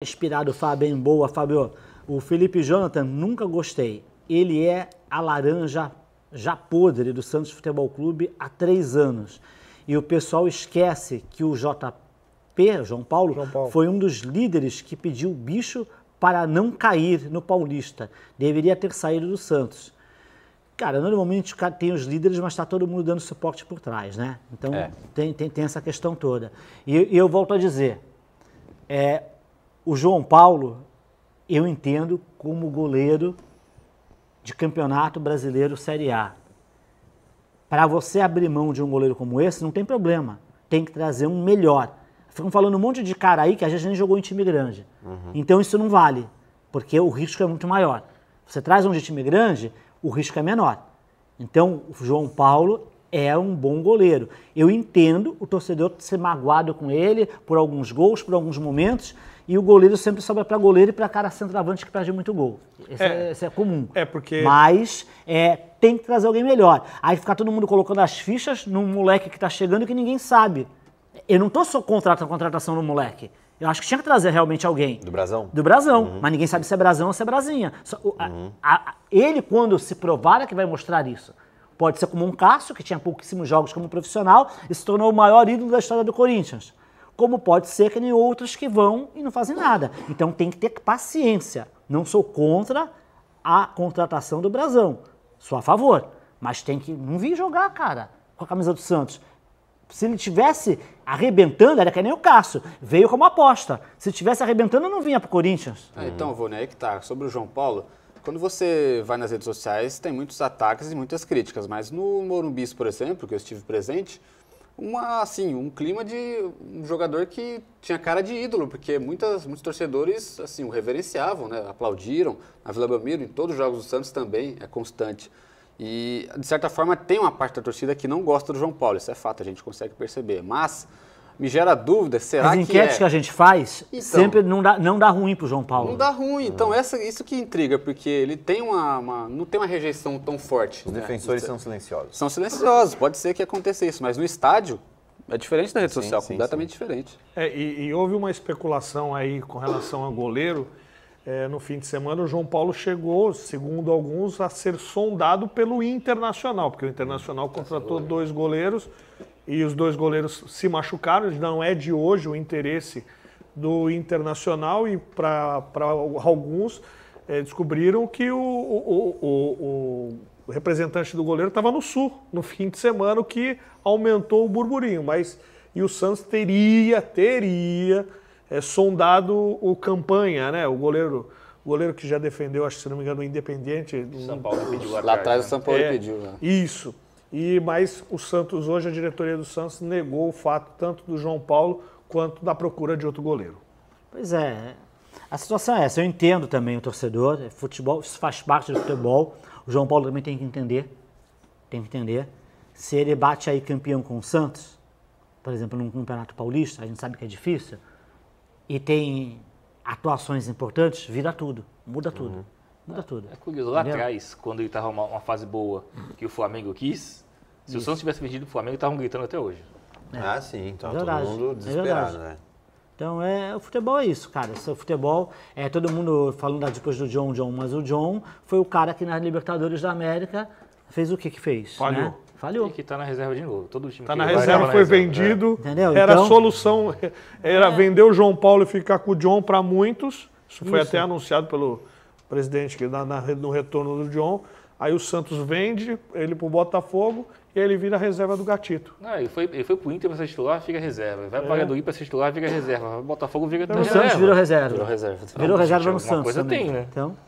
inspirado Fábio em boa, Fábio. O Felipe Jonathan, nunca gostei. Ele é a laranja já podre do Santos Futebol Clube há três anos. E o pessoal esquece que o JP, João Paulo, João Paulo. foi um dos líderes que pediu o bicho para não cair no Paulista. Deveria ter saído do Santos. Cara, normalmente tem os líderes, mas está todo mundo dando suporte por trás, né? Então é. tem, tem, tem, essa questão toda. E, e eu volto a dizer, é, o João Paulo, eu entendo como goleiro de campeonato brasileiro Série A. Para você abrir mão de um goleiro como esse, não tem problema. Tem que trazer um melhor. Ficam falando um monte de cara aí que a gente nem jogou em time grande. Uhum. Então isso não vale, porque o risco é muito maior. Você traz um de time grande, o risco é menor. Então, o João Paulo é um bom goleiro. Eu entendo o torcedor ser magoado com ele por alguns gols, por alguns momentos, e o goleiro sempre sobra para goleiro e para cara centroavante que perde muito gol. Isso é, é, é, comum. É porque... Mas é, tem que trazer alguém melhor. Aí ficar todo mundo colocando as fichas num moleque que está chegando que ninguém sabe. Eu não estou só contra a contratação do moleque. Eu acho que tinha que trazer realmente alguém. Do Brasão? Do Brasão. Uhum. Mas ninguém sabe se é Brasão ou se é Brasinha. Só, uhum. a, a, ele, quando se provar, é que vai mostrar isso. Pode ser como um Cássio, que tinha pouquíssimos jogos como profissional e se tornou o maior ídolo da história do Corinthians. Como pode ser que nem outros que vão e não fazem nada. Então tem que ter paciência. Não sou contra a contratação do Brasão. Sou a favor. Mas tem que. Não vi jogar, cara, com a camisa do Santos. Se ele tivesse arrebentando, era que nem o Cássio. Veio como aposta. Se tivesse arrebentando, não vinha pro Corinthians. Ah, então, vou, né? Aí que tá. Sobre o João Paulo. Quando você vai nas redes sociais, tem muitos ataques e muitas críticas, mas no Morumbis, por exemplo, que eu estive presente, uma, assim, um clima de um jogador que tinha cara de ídolo, porque muitas, muitos torcedores assim, o reverenciavam, né? aplaudiram. Na Vila Belmiro, em todos os jogos do Santos também é constante. E, de certa forma, tem uma parte da torcida que não gosta do João Paulo, isso é fato, a gente consegue perceber. Mas me gera dúvida, será As que As enquetes é? que a gente faz então, sempre não dá, não dá ruim para o João Paulo. Não dá ruim, então essa, isso que intriga, porque ele tem uma, uma não tem uma rejeição tão forte. Os né? defensores é são silenciosos. São silenciosos, pode ser que aconteça isso, mas no estádio é diferente da rede sim, social, sim, completamente sim. diferente. É, e, e, houve uma especulação aí com relação ao goleiro. É, no fim de semana, o João Paulo chegou, segundo alguns, a ser sondado pelo Internacional, porque o Internacional contratou dois goleiros e os dois goleiros se machucaram. Não é de hoje o interesse do Internacional e para alguns é, descobriram que o, o, o, o, representante do goleiro estava no Sul no fim de semana, o que aumentou o burburinho. Mas e o Santos teria, teria é, sondado o campanha, né? O goleiro goleiro que já defendeu, acho que se não me engano, o Independente São Paulo pediu Lá atrás né? o São Paulo é, pediu, né? Isso. E mais, o Santos hoje a diretoria do Santos negou o fato tanto do João Paulo quanto da procura de outro goleiro. Pois é. A situação é essa. Eu entendo também o torcedor. É, futebol isso faz parte do futebol. O João Paulo também tem que entender. Tem que entender. Se ele bate aí campeão com o Santos, por exemplo, num campeonato paulista, a gente sabe que é difícil, e tem atuações importantes, vira tudo, muda tudo. Uhum. Muda é, tudo. É curioso. Lá atrás, quando ele estava uma, uma fase boa que o Flamengo quis, se Isso. o Santos tivesse vendido o Flamengo, estavam gritando até hoje. É. Ah, sim. Então, é todo mundo é desesperado, é né? Então, é, o futebol é isso, cara. É o futebol, é todo mundo falando depois do John, John, mas o John foi o cara que nas Libertadores da América fez o que que fez? Né? Falhou. Né? Falhou. E que tá na reserva de novo. Todo time tá na reserva, foi na reserva. vendido. É. Entendeu? Era então, a solução, era é. vender o João Paulo e ficar com o John para muitos. Isso foi isso. até anunciado pelo presidente, que dá no retorno do John. Aí o Santos vende ele para o Botafogo e ele vira reserva do Gatito. Não, ele foi, ele foi pro Inter para ser titular, fica reserva. Vai para o Guarani para ser titular, fica reserva. Botafogo, fica então, também. reserva. O Santos virou reserva. Virou reserva. Virou reserva tá. no Santos. Coisa também. tem, né? Então...